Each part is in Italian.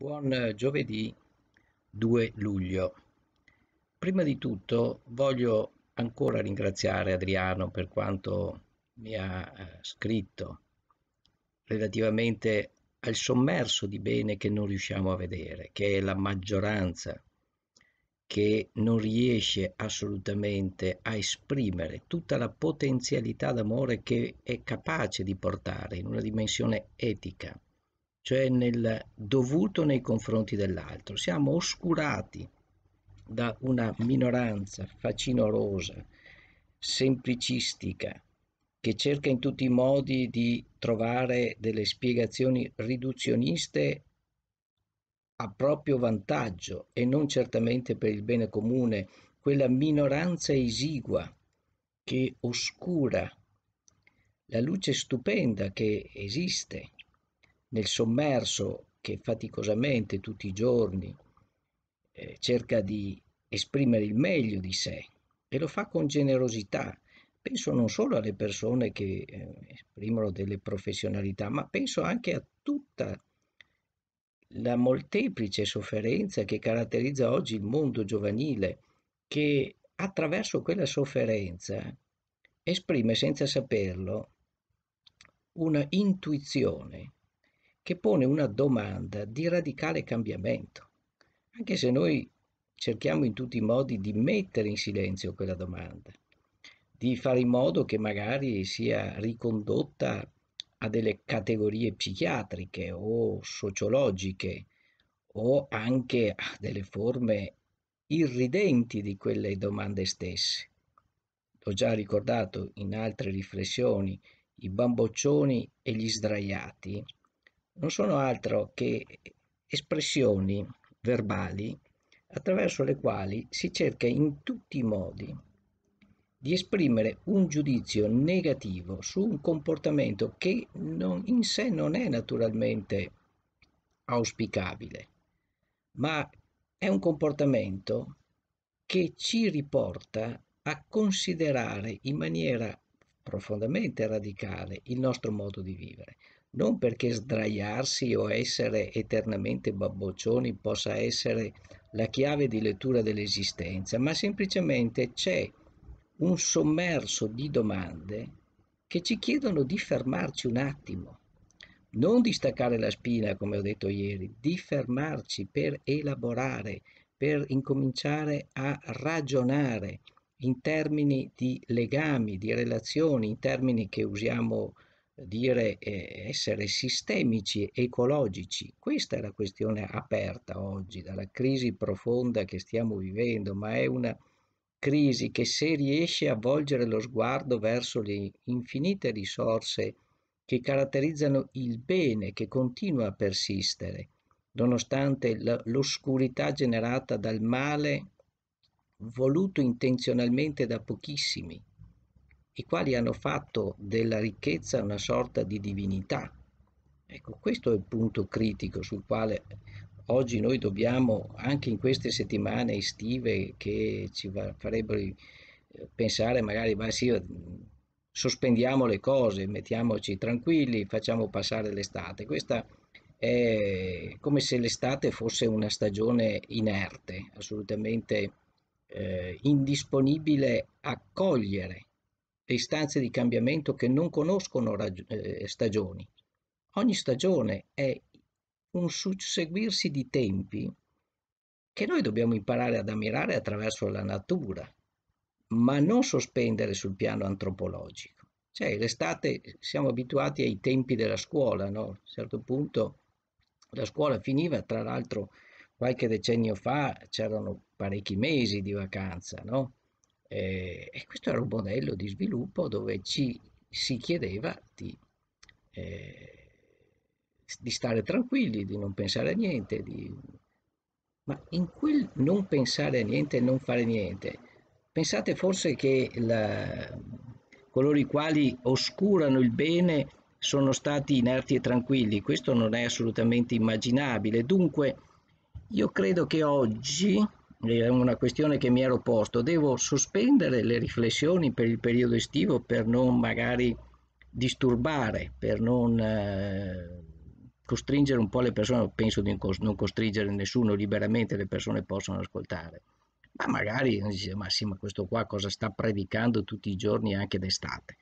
Buon eh, giovedì 2 luglio. Prima di tutto voglio ancora ringraziare Adriano per quanto mi ha eh, scritto relativamente al sommerso di bene che non riusciamo a vedere, che è la maggioranza che non riesce assolutamente a esprimere tutta la potenzialità d'amore che è capace di portare in una dimensione etica cioè nel dovuto nei confronti dell'altro. Siamo oscurati da una minoranza facinorosa, semplicistica, che cerca in tutti i modi di trovare delle spiegazioni riduzioniste a proprio vantaggio e non certamente per il bene comune, quella minoranza esigua che oscura la luce stupenda che esiste nel sommerso che faticosamente tutti i giorni eh, cerca di esprimere il meglio di sé e lo fa con generosità. Penso non solo alle persone che eh, esprimono delle professionalità, ma penso anche a tutta la molteplice sofferenza che caratterizza oggi il mondo giovanile, che attraverso quella sofferenza esprime senza saperlo una intuizione che pone una domanda di radicale cambiamento, anche se noi cerchiamo in tutti i modi di mettere in silenzio quella domanda, di fare in modo che magari sia ricondotta a delle categorie psichiatriche o sociologiche o anche a delle forme irridenti di quelle domande stesse. L'ho già ricordato in altre riflessioni, i bamboccioni e gli sdraiati non sono altro che espressioni verbali attraverso le quali si cerca in tutti i modi di esprimere un giudizio negativo su un comportamento che non, in sé non è naturalmente auspicabile, ma è un comportamento che ci riporta a considerare in maniera profondamente radicale il nostro modo di vivere non perché sdraiarsi o essere eternamente babboccioni possa essere la chiave di lettura dell'esistenza, ma semplicemente c'è un sommerso di domande che ci chiedono di fermarci un attimo, non di staccare la spina, come ho detto ieri, di fermarci per elaborare, per incominciare a ragionare in termini di legami, di relazioni, in termini che usiamo dire eh, essere sistemici, ecologici. Questa è la questione aperta oggi dalla crisi profonda che stiamo vivendo, ma è una crisi che se riesce a volgere lo sguardo verso le infinite risorse che caratterizzano il bene che continua a persistere, nonostante l'oscurità generata dal male voluto intenzionalmente da pochissimi, i quali hanno fatto della ricchezza una sorta di divinità. Ecco, questo è il punto critico sul quale oggi noi dobbiamo, anche in queste settimane estive che ci farebbero eh, pensare magari, ma sì, sospendiamo le cose, mettiamoci tranquilli, facciamo passare l'estate. Questa è come se l'estate fosse una stagione inerte, assolutamente eh, indisponibile a cogliere le istanze di cambiamento che non conoscono raggi- eh, stagioni. Ogni stagione è un susseguirsi di tempi che noi dobbiamo imparare ad ammirare attraverso la natura, ma non sospendere sul piano antropologico. Cioè, l'estate siamo abituati ai tempi della scuola, no? A un certo punto la scuola finiva, tra l'altro qualche decennio fa c'erano parecchi mesi di vacanza, no? Eh, e questo era un modello di sviluppo dove ci si chiedeva di, eh, di stare tranquilli, di non pensare a niente, di... ma in quel non pensare a niente e non fare niente, pensate forse che la... coloro i quali oscurano il bene sono stati inerti e tranquilli, questo non è assolutamente immaginabile, dunque io credo che oggi è una questione che mi ero posto, devo sospendere le riflessioni per il periodo estivo per non magari disturbare, per non eh, costringere un po' le persone, penso di non costringere nessuno liberamente, le persone possono ascoltare, ma magari dice, Massimo, sì, ma questo qua cosa sta predicando tutti i giorni anche d'estate?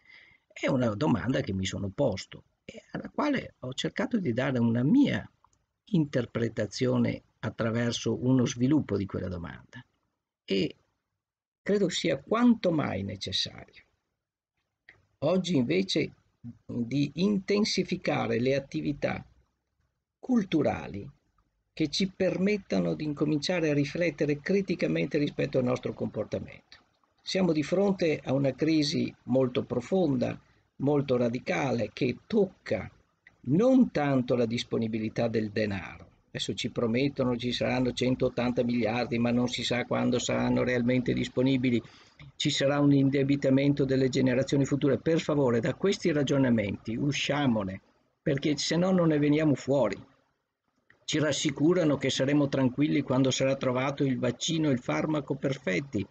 È una domanda che mi sono posto e alla quale ho cercato di dare una mia interpretazione attraverso uno sviluppo di quella domanda e credo sia quanto mai necessario. Oggi invece di intensificare le attività culturali che ci permettano di incominciare a riflettere criticamente rispetto al nostro comportamento. Siamo di fronte a una crisi molto profonda, molto radicale, che tocca non tanto la disponibilità del denaro. Adesso ci promettono ci saranno 180 miliardi, ma non si sa quando saranno realmente disponibili. Ci sarà un indebitamento delle generazioni future. Per favore, da questi ragionamenti usciamone, perché se no non ne veniamo fuori. Ci rassicurano che saremo tranquilli quando sarà trovato il vaccino e il farmaco perfetti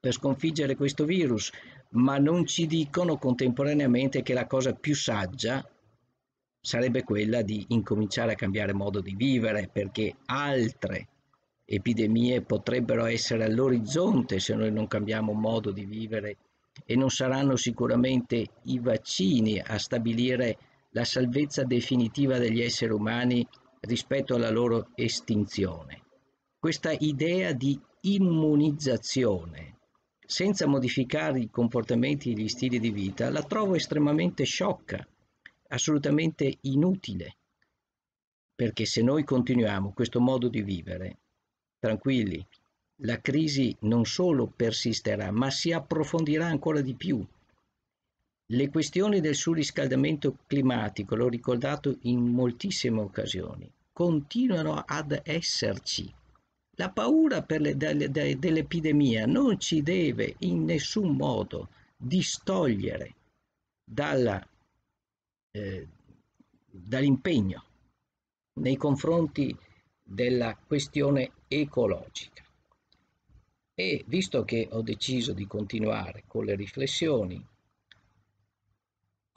per sconfiggere questo virus, ma non ci dicono contemporaneamente che la cosa più saggia sarebbe quella di incominciare a cambiare modo di vivere perché altre epidemie potrebbero essere all'orizzonte se noi non cambiamo modo di vivere e non saranno sicuramente i vaccini a stabilire la salvezza definitiva degli esseri umani rispetto alla loro estinzione. Questa idea di immunizzazione senza modificare i comportamenti e gli stili di vita la trovo estremamente sciocca assolutamente inutile, perché se noi continuiamo questo modo di vivere, tranquilli, la crisi non solo persisterà, ma si approfondirà ancora di più. Le questioni del surriscaldamento climatico, l'ho ricordato in moltissime occasioni, continuano ad esserci. La paura le, de, de, dell'epidemia non ci deve in nessun modo distogliere dalla eh, dall'impegno nei confronti della questione ecologica. E visto che ho deciso di continuare con le riflessioni,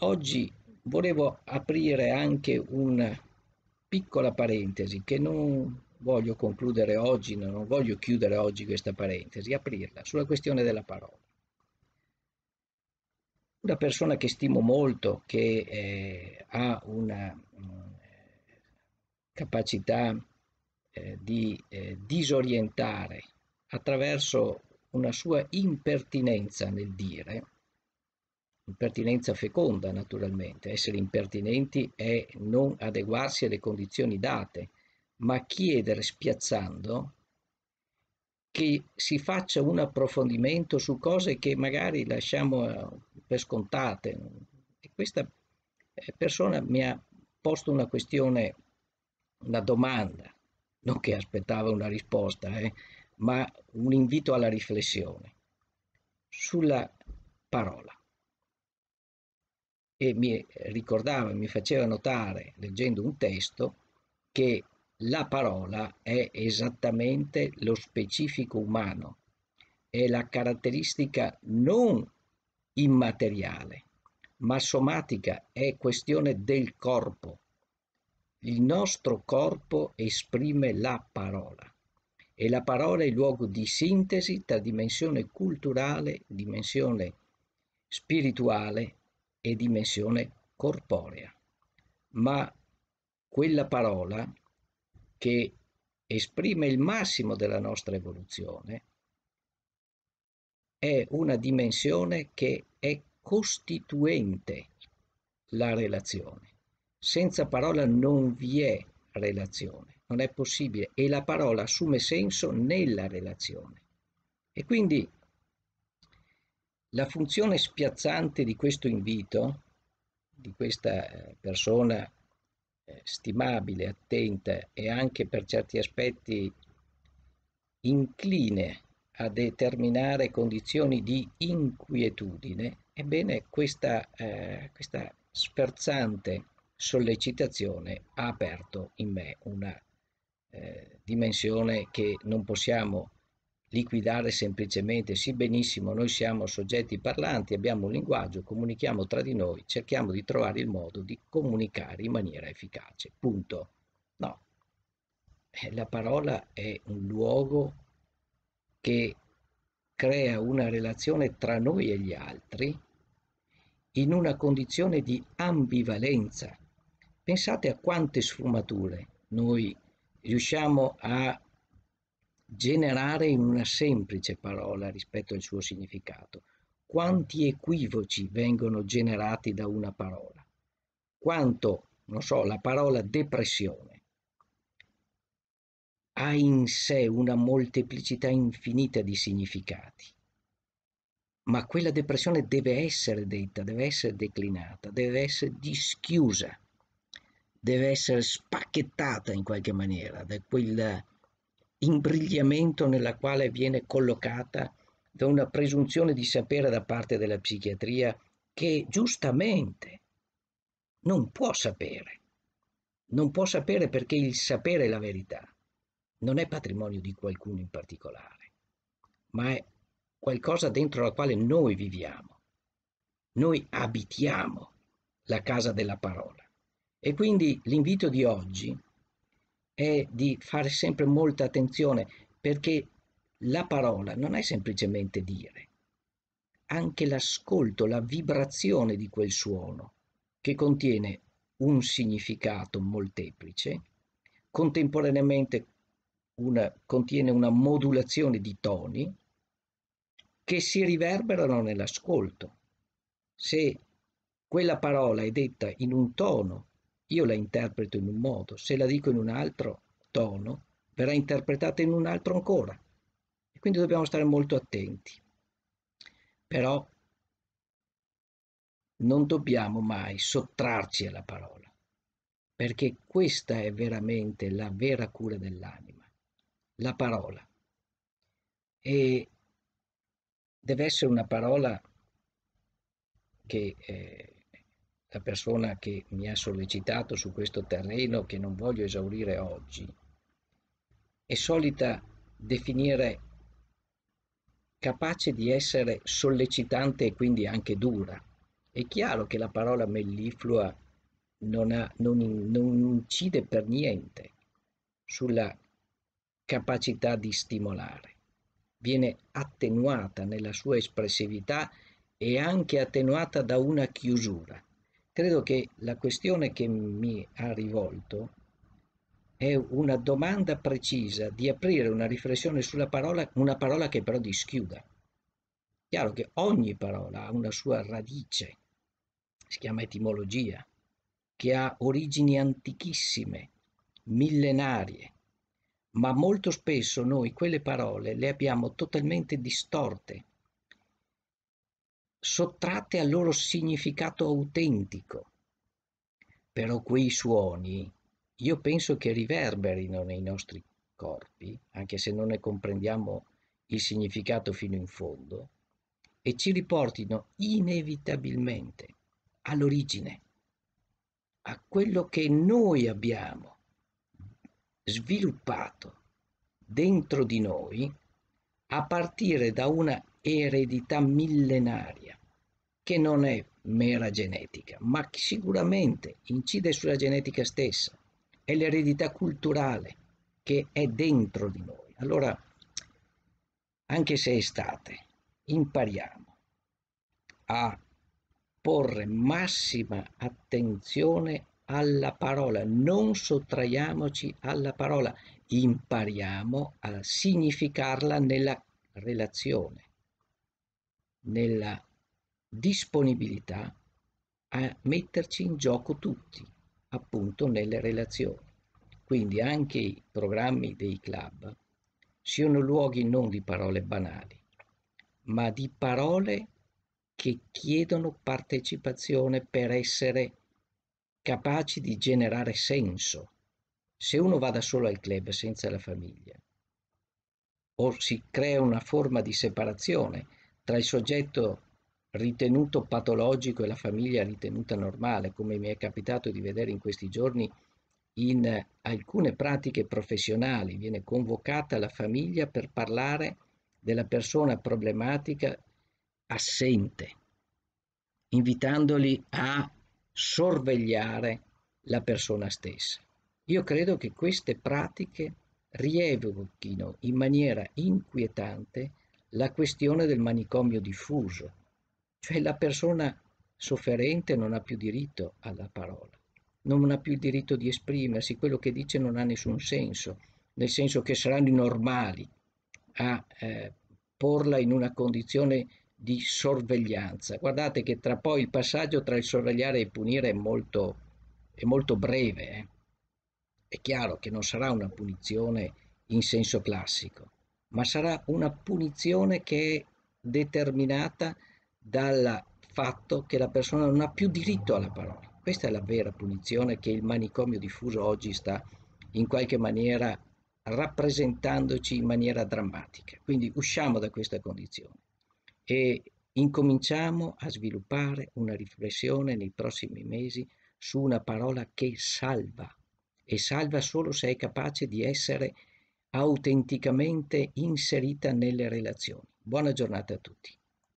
oggi volevo aprire anche una piccola parentesi che non voglio concludere oggi, non voglio chiudere oggi questa parentesi, aprirla sulla questione della parola una persona che stimo molto, che eh, ha una mh, mm, capacità eh, di eh, disorientare attraverso una sua impertinenza nel dire, impertinenza feconda naturalmente, essere impertinenti è non adeguarsi alle condizioni date, ma chiedere spiazzando che si faccia un approfondimento su cose che magari lasciamo eh, per scontate. E questa eh, persona mi ha posto una questione, una domanda, non che aspettava una risposta, eh, ma un invito alla riflessione sulla parola. E mi ricordava, mi faceva notare, leggendo un testo, che la parola è esattamente lo specifico umano, è la caratteristica non immateriale, ma somatica, è questione del corpo. Il nostro corpo esprime la parola e la parola è il luogo di sintesi tra dimensione culturale, dimensione spirituale e dimensione corporea. Ma quella parola che esprime il massimo della nostra evoluzione, è una dimensione che è costituente la relazione. Senza parola non vi è relazione, non è possibile e la parola assume senso nella relazione. E quindi la funzione spiazzante di questo invito, di questa eh, persona eh, stimabile, attenta e anche per certi aspetti incline a determinare condizioni di inquietudine, ebbene questa, eh, questa sferzante sollecitazione ha aperto in me una eh, dimensione che non possiamo liquidare semplicemente, sì benissimo, noi siamo soggetti parlanti, abbiamo un linguaggio, comunichiamo tra di noi, cerchiamo di trovare il modo di comunicare in maniera efficace. Punto. No. Eh, la parola è un luogo che crea una relazione tra noi e gli altri in una condizione di ambivalenza. Pensate a quante sfumature noi riusciamo a generare in una semplice parola rispetto al suo significato. Quanti equivoci vengono generati da una parola? Quanto, non so, la parola depressione ha in sé una molteplicità infinita di significati. Ma quella depressione deve essere detta, deve essere declinata, deve essere dischiusa, deve essere spacchettata in qualche maniera da quel imbrigliamento nella quale viene collocata da una presunzione di sapere da parte della psichiatria che giustamente non può sapere. Non può sapere perché il sapere è la verità. Non è patrimonio di qualcuno in particolare, ma è qualcosa dentro la quale noi viviamo. Noi abitiamo la casa della parola. E quindi l'invito di oggi è di fare sempre molta attenzione perché la parola non è semplicemente dire, anche l'ascolto, la vibrazione di quel suono che contiene un significato molteplice, contemporaneamente una, contiene una modulazione di toni che si riverberano nell'ascolto. Se quella parola è detta in un tono io la interpreto in un modo, se la dico in un altro tono, verrà interpretata in un altro ancora. E quindi dobbiamo stare molto attenti. Però non dobbiamo mai sottrarci alla parola, perché questa è veramente la vera cura dell'anima, la parola. E deve essere una parola che... Eh, la persona che mi ha sollecitato su questo terreno che non voglio esaurire oggi, è solita definire capace di essere sollecitante e quindi anche dura. È chiaro che la parola melliflua non, ha, non, non incide per niente sulla capacità di stimolare, viene attenuata nella sua espressività e anche attenuata da una chiusura credo che la questione che mi ha rivolto è una domanda precisa di aprire una riflessione sulla parola, una parola che però dischiuda. Chiaro che ogni parola ha una sua radice, si chiama etimologia, che ha origini antichissime, millenarie, ma molto spesso noi quelle parole le abbiamo totalmente distorte sottratte al loro significato autentico. Però quei suoni io penso che riverberino nei nostri corpi, anche se non ne comprendiamo il significato fino in fondo, e ci riportino inevitabilmente all'origine, a quello che noi abbiamo sviluppato dentro di noi a partire da una eredità millenaria, che non è mera genetica, ma che sicuramente incide sulla genetica stessa, è l'eredità culturale che è dentro di noi. Allora, anche se estate, impariamo a porre massima attenzione alla parola, non sottraiamoci alla parola, impariamo a significarla nella relazione nella disponibilità a metterci in gioco tutti, appunto nelle relazioni. Quindi anche i programmi dei club siano luoghi non di parole banali, ma di parole che chiedono partecipazione per essere capaci di generare senso. Se uno va da solo al club senza la famiglia, o si crea una forma di separazione tra il soggetto ritenuto patologico e la famiglia ritenuta normale, come mi è capitato di vedere in questi giorni in alcune pratiche professionali, viene convocata la famiglia per parlare della persona problematica assente, invitandoli a sorvegliare la persona stessa. Io credo che queste pratiche rievochino in maniera inquietante la questione del manicomio diffuso, cioè la persona sofferente non ha più diritto alla parola, non ha più il diritto di esprimersi, quello che dice non ha nessun senso, nel senso che saranno i normali a eh, porla in una condizione di sorveglianza. Guardate che tra poi il passaggio tra il sorvegliare e punire è molto, è molto breve. Eh? È chiaro che non sarà una punizione in senso classico, ma sarà una punizione che è determinata dal fatto che la persona non ha più diritto alla parola. Questa è la vera punizione che il manicomio diffuso oggi sta in qualche maniera rappresentandoci in maniera drammatica. Quindi usciamo da questa condizione e incominciamo a sviluppare una riflessione nei prossimi mesi su una parola che salva e salva solo se è capace di essere autenticamente inserita nelle relazioni. Buona giornata a tutti.